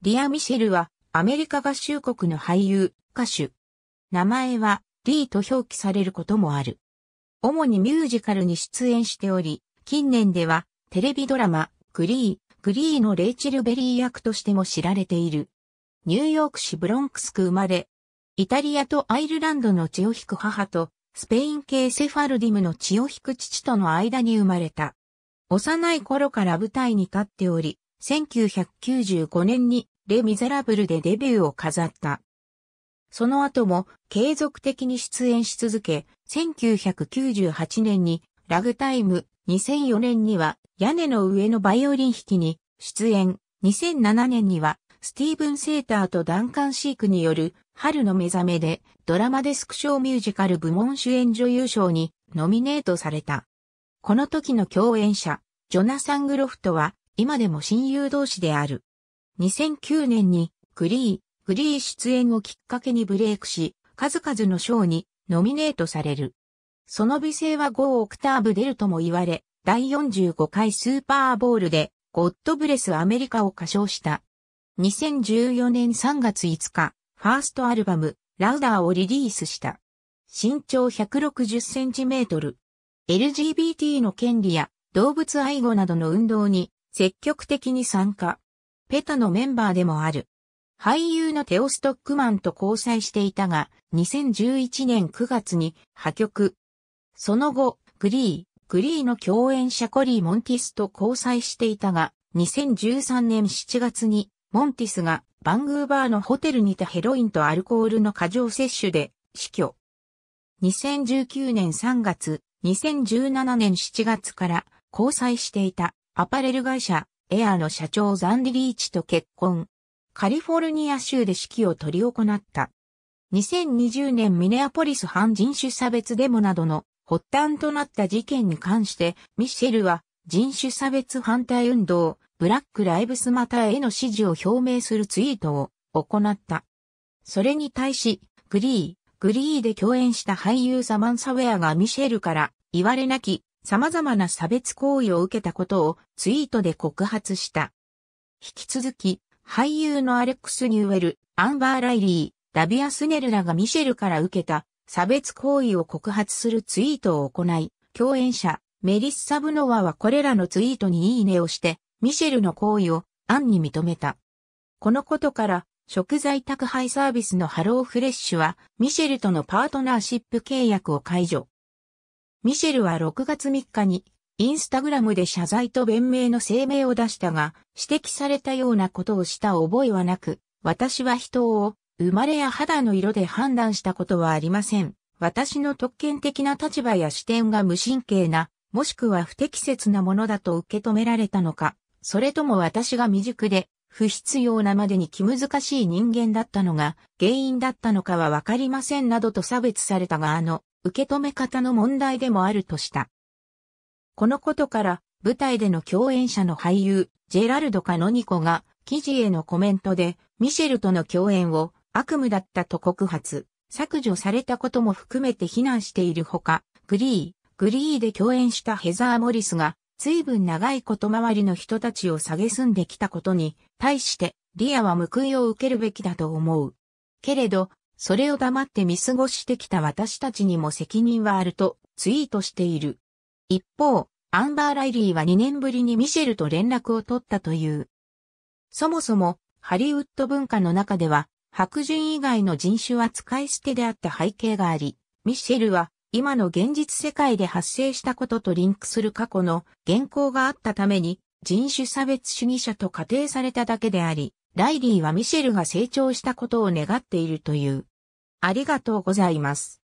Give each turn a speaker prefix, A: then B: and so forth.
A: リア・ミシェルはアメリカ合衆国の俳優、歌手。名前はリーと表記されることもある。主にミュージカルに出演しており、近年ではテレビドラマ、グリー、グリーのレイチェル・ベリー役としても知られている。ニューヨーク市ブロンクス区生まれ、イタリアとアイルランドの血を引く母と、スペイン系セファルディムの血を引く父との間に生まれた。幼い頃から舞台に立っており、1995年にレ・ミゼラブルでデビューを飾った。その後も継続的に出演し続け、1998年にラグタイム、2004年には屋根の上のバイオリン弾きに出演、2007年にはスティーブン・セーターとダンカン・シークによる春の目覚めでドラマデスクショーミュージカル部門主演女優賞にノミネートされた。この時の共演者、ジョナサン・グロフトは今でも親友同士である。2009年にグリー、グリー出演をきっかけにブレイクし、数々の賞にノミネートされる。その美声は5オクターブ出るとも言われ、第45回スーパーボールで、ゴッドブレスアメリカを歌唱した。2014年3月5日、ファーストアルバム、ラウダーをリリースした。身長160センチメートル。LGBT の権利や動物愛護などの運動に積極的に参加。ペタのメンバーでもある。俳優のテオストックマンと交際していたが、2011年9月に破局。その後、グリー、グリーの共演者コリー・モンティスと交際していたが、2013年7月に、モンティスがバングーバーのホテルにてヘロインとアルコールの過剰摂取で死去。2019年3月、2017年7月から交際していたアパレル会社、エアの社長ザンディリーチと結婚。カリフォルニア州で式を執り行った。2020年ミネアポリス反人種差別デモなどの発端となった事件に関して、ミシェルは人種差別反対運動、ブラックライブスマターへの支持を表明するツイートを行った。それに対し、グリー、グリーで共演した俳優サマンサウェアがミシェルから言われなき様々な差別行為を受けたことをツイートで告発した。引き続き、俳優のアレックス・ニューエル、アンバー・ライリー、ダビア・スネルらがミシェルから受けた差別行為を告発するツイートを行い、共演者、メリッサ・ブノワはこれらのツイートにいいねをして、ミシェルの行為をアンに認めた。このことから、食材宅配サービスのハローフレッシュは、ミシェルとのパートナーシップ契約を解除。ミシェルは6月3日に、インスタグラムで謝罪と弁明の声明を出したが、指摘されたようなことをした覚えはなく、私は人を生まれや肌の色で判断したことはありません。私の特権的な立場や視点が無神経な、もしくは不適切なものだと受け止められたのか、それとも私が未熟で、不必要なまでに気難しい人間だったのが原因だったのかはわかりませんなどと差別されたがあの受け止め方の問題でもあるとした。このことから、舞台での共演者の俳優、ジェラルド・カノニコが、記事へのコメントで、ミシェルとの共演を悪夢だったと告発、削除されたことも含めて非難しているほか、グリー、グリーで共演したヘザー・モリスが、随分長いこと周りの人たちを蔑んできたことに、対して、リアは報いを受けるべきだと思う。けれど、それを黙って見過ごしてきた私たちにも責任はあるとツイートしている。一方、アンバー・ライリーは2年ぶりにミシェルと連絡を取ったという。そもそも、ハリウッド文化の中では、白人以外の人種は使い捨てであった背景があり、ミシェルは今の現実世界で発生したこととリンクする過去の現行があったために、人種差別主義者と仮定されただけであり、ライリーはミシェルが成長したことを願っているという。ありがとうございます。